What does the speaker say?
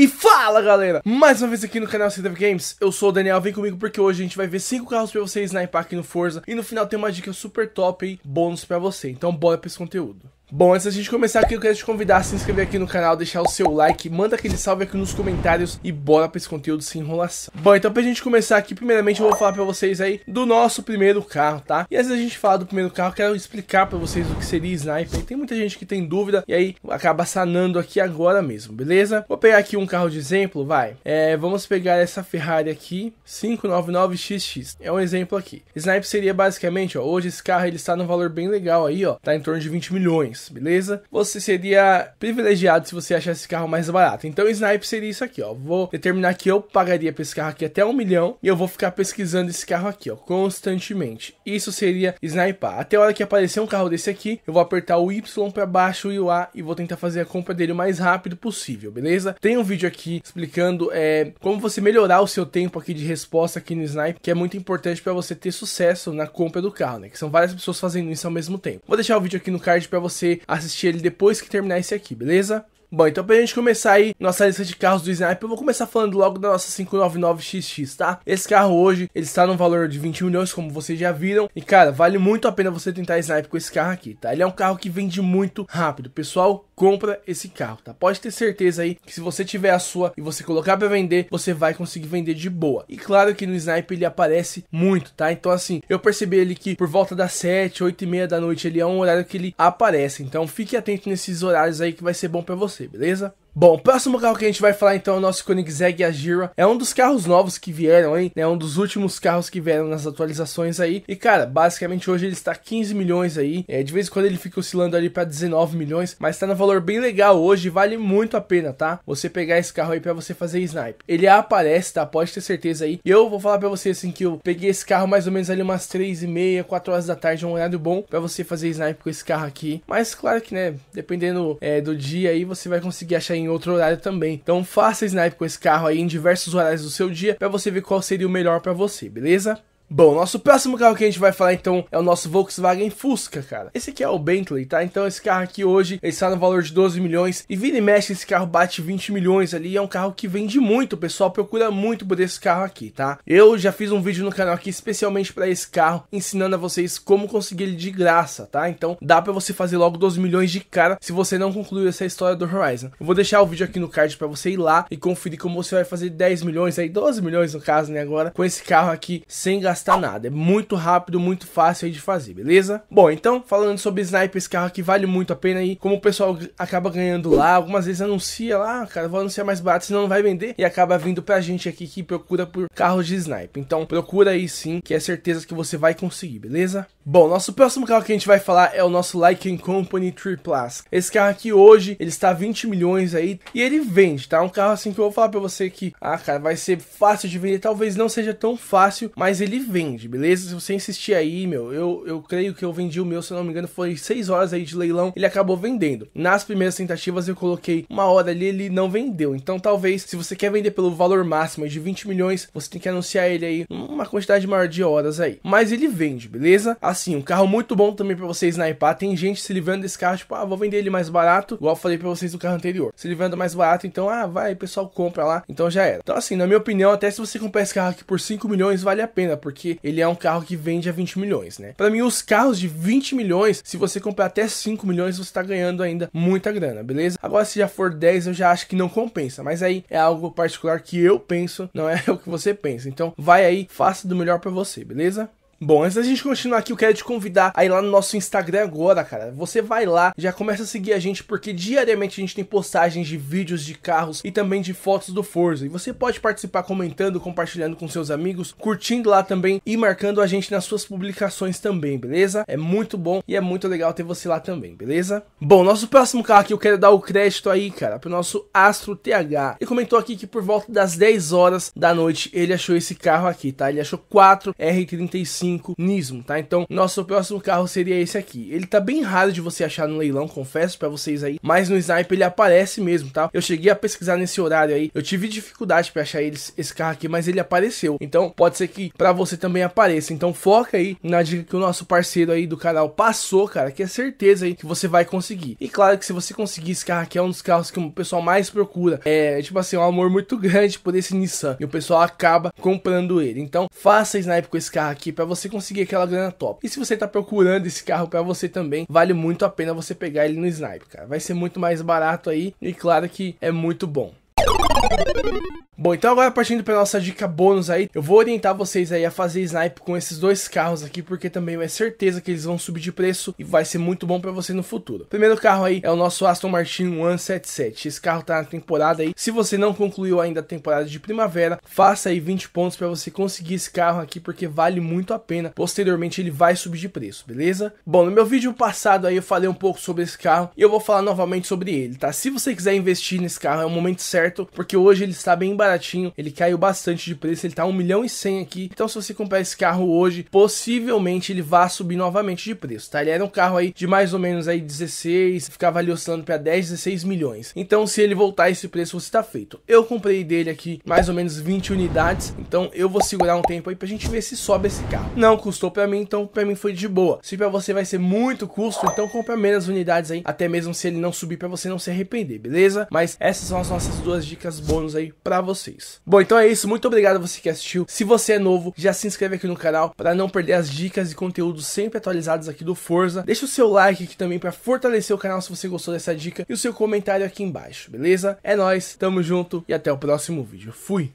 E fala galera, mais uma vez aqui no canal CDV Games, eu sou o Daniel, vem comigo porque hoje a gente vai ver 5 carros pra vocês na aqui no Forza E no final tem uma dica super top e bônus pra você, então bora pra esse conteúdo Bom, antes da gente começar aqui, eu quero te convidar a se inscrever aqui no canal, deixar o seu like, manda aquele salve aqui nos comentários e bora pra esse conteúdo sem enrolação. Bom, então pra gente começar aqui, primeiramente eu vou falar pra vocês aí do nosso primeiro carro, tá? E antes da gente falar do primeiro carro, quero explicar pra vocês o que seria Sniper. Tem muita gente que tem dúvida e aí acaba sanando aqui agora mesmo, beleza? Vou pegar aqui um carro de exemplo, vai. É, vamos pegar essa Ferrari aqui, 599XX. É um exemplo aqui. Sniper seria basicamente, ó, hoje esse carro ele está num valor bem legal aí, ó, tá em torno de 20 milhões beleza? Você seria privilegiado se você achasse esse carro mais barato. Então, snipe seria isso aqui, ó. Vou determinar que eu pagaria pra esse carro aqui até um milhão e eu vou ficar pesquisando esse carro aqui, ó, constantemente. Isso seria sniper. Até a hora que aparecer um carro desse aqui, eu vou apertar o Y para baixo e o A e vou tentar fazer a compra dele o mais rápido possível, beleza? Tem um vídeo aqui explicando é, como você melhorar o seu tempo aqui de resposta aqui no Snipe, que é muito importante para você ter sucesso na compra do carro, né? Que são várias pessoas fazendo isso ao mesmo tempo. Vou deixar o vídeo aqui no card para você você assistir ele depois que terminar esse aqui, beleza? Bom, então pra gente começar aí nossa lista de carros do Sniper, eu vou começar falando logo da nossa 599XX, tá? Esse carro hoje, ele está no valor de 20 milhões, como vocês já viram. E cara, vale muito a pena você tentar Sniper com esse carro aqui, tá? Ele é um carro que vende muito rápido. Pessoal, compra esse carro, tá? Pode ter certeza aí que se você tiver a sua e você colocar para vender, você vai conseguir vender de boa. E claro que no Snipe ele aparece muito, tá? Então assim, eu percebi ali que por volta das 7, 8 e meia da noite ele é um horário que ele aparece. Então fique atento nesses horários aí que vai ser bom para você, beleza? Bom, o próximo carro que a gente vai falar então é o nosso Koenigsegg Agira. É um dos carros novos que vieram, hein? É um dos últimos carros que vieram nas atualizações aí. E cara, basicamente hoje ele está 15 milhões aí. É, de vez em quando ele fica oscilando ali para 19 milhões, mas está no valor bem legal hoje, vale muito a pena, tá? Você pegar esse carro aí para você fazer snipe. Ele aparece, tá? Pode ter certeza aí. E eu vou falar para você assim que eu peguei esse carro mais ou menos ali umas 3 e meia, 4 horas da tarde, um horário bom para você fazer snipe com esse carro aqui. Mas claro que, né, dependendo é, do dia aí, você vai conseguir achar em em outro horário também. Então faça snipe com esse carro aí em diversos horários do seu dia para você ver qual seria o melhor para você, beleza? Bom, nosso próximo carro que a gente vai falar então é o nosso Volkswagen Fusca, cara. Esse aqui é o Bentley, tá? Então esse carro aqui hoje, ele está no valor de 12 milhões e vira e mexe esse carro bate 20 milhões ali, é um carro que vende muito, o pessoal procura muito por esse carro aqui, tá? Eu já fiz um vídeo no canal aqui especialmente para esse carro, ensinando a vocês como conseguir ele de graça, tá? Então dá para você fazer logo 12 milhões de cara se você não concluir essa história do Horizon. Eu vou deixar o vídeo aqui no card para você ir lá e conferir como você vai fazer 10 milhões aí, 12 milhões no caso, né, agora, com esse carro aqui sem gastar gastar nada. É muito rápido, muito fácil de fazer, beleza? Bom, então, falando sobre Sniper, esse carro aqui vale muito a pena aí. Como o pessoal acaba ganhando lá, algumas vezes anuncia lá, ah, cara, vou anunciar mais barato, senão não vai vender. E acaba vindo pra gente aqui que procura por carros de Sniper. Então, procura aí sim, que é certeza que você vai conseguir, beleza? Bom, nosso próximo carro que a gente vai falar é o nosso Lycan Company 3 Plus. Esse carro aqui hoje, ele está 20 milhões aí e ele vende, tá? Um carro assim que eu vou falar pra você que, ah, cara, vai ser fácil de vender. Talvez não seja tão fácil, mas ele vende, beleza? Se você insistir aí, meu, eu, eu creio que eu vendi o meu, se não me engano, foi 6 horas aí de leilão, ele acabou vendendo. Nas primeiras tentativas eu coloquei uma hora ali, ele não vendeu. Então talvez, se você quer vender pelo valor máximo de 20 milhões, você tem que anunciar ele aí uma quantidade maior de horas aí. Mas ele vende, beleza? Assim, um carro muito bom também para vocês ipa Tem gente se livrando desse carro, tipo, ah, vou vender ele mais barato, igual falei para vocês do carro anterior. Se livrando mais barato, então, ah, vai, pessoal compra lá, então já era. Então assim, na minha opinião, até se você comprar esse carro aqui por 5 milhões, vale a pena, porque porque ele é um carro que vende a 20 milhões, né? Para mim, os carros de 20 milhões, se você comprar até 5 milhões, você tá ganhando ainda muita grana, beleza? Agora, se já for 10, eu já acho que não compensa, mas aí é algo particular que eu penso, não é o que você pensa. Então, vai aí, faça do melhor para você, beleza? Bom, antes da gente continuar aqui, eu quero te convidar a ir lá no nosso Instagram agora, cara. Você vai lá, já começa a seguir a gente, porque diariamente a gente tem postagens de vídeos de carros e também de fotos do Forza. E você pode participar comentando, compartilhando com seus amigos, curtindo lá também e marcando a gente nas suas publicações também, beleza? É muito bom e é muito legal ter você lá também, beleza? Bom, nosso próximo carro aqui, eu quero dar o crédito aí, cara, pro nosso Astro TH. Ele comentou aqui que por volta das 10 horas da noite ele achou esse carro aqui, tá? Ele achou 4 R35 5 Nismo, tá? Então, nosso próximo carro seria esse aqui. Ele tá bem raro de você achar no leilão, confesso para vocês aí, mas no Sniper ele aparece mesmo, tá? Eu cheguei a pesquisar nesse horário aí, eu tive dificuldade para achar ele, esse carro aqui, mas ele apareceu. Então, pode ser que para você também apareça. Então, foca aí na dica que o nosso parceiro aí do canal passou, cara, que é certeza aí que você vai conseguir. E claro que se você conseguir esse carro aqui, é um dos carros que o pessoal mais procura. É, tipo assim, um amor muito grande por esse Nissan. E o pessoal acaba comprando ele. Então, faça Sniper com esse carro aqui para você você conseguir aquela grana top. E se você tá procurando esse carro para você também, vale muito a pena você pegar ele no Snipe, cara. Vai ser muito mais barato aí e claro que é muito bom. Bom, então agora partindo para nossa dica bônus aí, eu vou orientar vocês aí a fazer snipe com esses dois carros aqui, porque também é certeza que eles vão subir de preço e vai ser muito bom para você no futuro. primeiro carro aí é o nosso Aston Martin 177. Esse carro tá na temporada aí. Se você não concluiu ainda a temporada de primavera, faça aí 20 pontos para você conseguir esse carro aqui, porque vale muito a pena. Posteriormente ele vai subir de preço, beleza? Bom, no meu vídeo passado aí eu falei um pouco sobre esse carro e eu vou falar novamente sobre ele, tá? Se você quiser investir nesse carro é o momento certo, porque hoje ele está bem barato baratinho, ele caiu bastante de preço, ele tá 1 milhão e 100 aqui. Então se você comprar esse carro hoje, possivelmente ele vá subir novamente de preço, tá? Ele era um carro aí de mais ou menos aí 16, ficava ali oscilando para 10, 16 milhões. Então se ele voltar esse preço, você tá feito. Eu comprei dele aqui mais ou menos 20 unidades, então eu vou segurar um tempo aí pra gente ver se sobe esse carro. Não custou para mim, então para mim foi de boa. Se para você vai ser muito custo, então compra menos unidades aí, até mesmo se ele não subir para você não se arrepender, beleza? Mas essas são as nossas duas dicas bônus aí para você vocês. Bom, então é isso. Muito obrigado a você que assistiu. Se você é novo, já se inscreve aqui no canal para não perder as dicas e conteúdos sempre atualizados aqui do Forza. Deixa o seu like aqui também para fortalecer o canal se você gostou dessa dica e o seu comentário aqui embaixo, beleza? É nós, tamo junto e até o próximo vídeo. Fui!